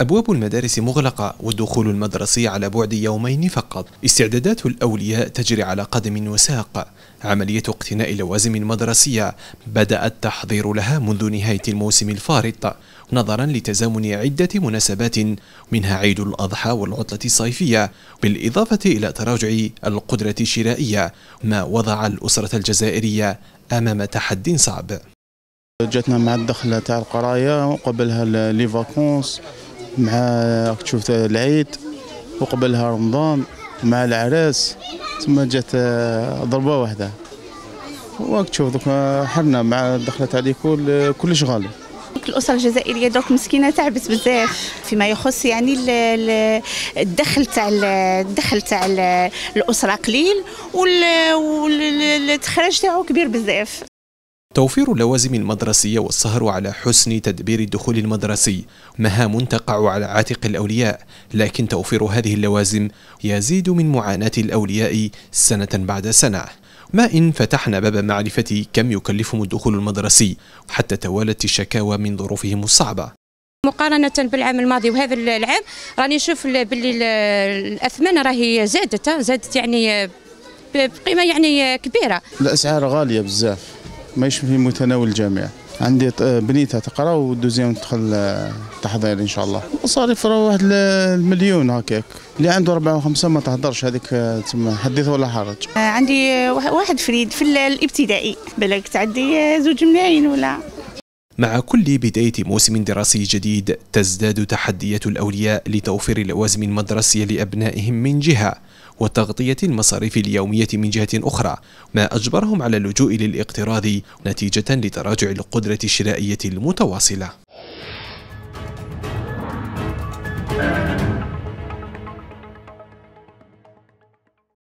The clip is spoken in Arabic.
أبواب المدارس مغلقة والدخول المدرسي على بعد يومين فقط استعدادات الأولياء تجري على قدم وساق عملية اقتناء لوازم مدرسية بدأ التحضير لها منذ نهاية الموسم الفارط نظرا لتزامن عدة مناسبات منها عيد الأضحى والعطلة الصيفية بالإضافة إلى تراجع القدرة الشرائية ما وضع الأسرة الجزائرية أمام تحد صعب جاتنا مع الدخله تاع القرايه وقبلها لي فاكونس مع راك تشوف العيد وقبلها رمضان مع العراس ثم جات آه، ضربه واحده وراك تشوف دوك آه، حرنا مع دخلت عليه كل كلش غالي الاسره الجزائريه دوك مسكينه تعبت بزاف فيما يخص يعني الدخل تاع الدخل تاع الاسره قليل والتخرج تاعو كبير بزاف توفير اللوازم المدرسية والسهر على حسن تدبير الدخول المدرسي مهام تقع على عاتق الأولياء لكن توفير هذه اللوازم يزيد من معاناة الأولياء سنة بعد سنة ما إن فتحنا باب معرفة كم يكلفهم الدخول المدرسي حتى توالت الشكاوى من ظروفهم الصعبة مقارنة بالعام الماضي وهذا العام راني نشوف باللي الأثمان راهي زادت زادت يعني بقيمة يعني كبيرة الأسعار غالية بزاف ماهيش في متناول الجميع عندي بنيتها تقرا ودوزيام تدخل آه، تحضير ان شاء الله مصاريف راه واحد المليون هكاك اللي عنده ربعة وخمسة ما تهضرش هذيك آه، تسمى حديث ولا حرج آه، عندي واحد فريد في الابتدائي بالك تعدي زوج ملايين ولا مع كل بداية موسم دراسي جديد تزداد تحديات الأولياء لتوفير الأوازم المدرسية لأبنائهم من جهة وتغطية المصاريف اليومية من جهة أخرى ما أجبرهم على اللجوء للاقتراض نتيجة لتراجع القدرة الشرائية المتواصلة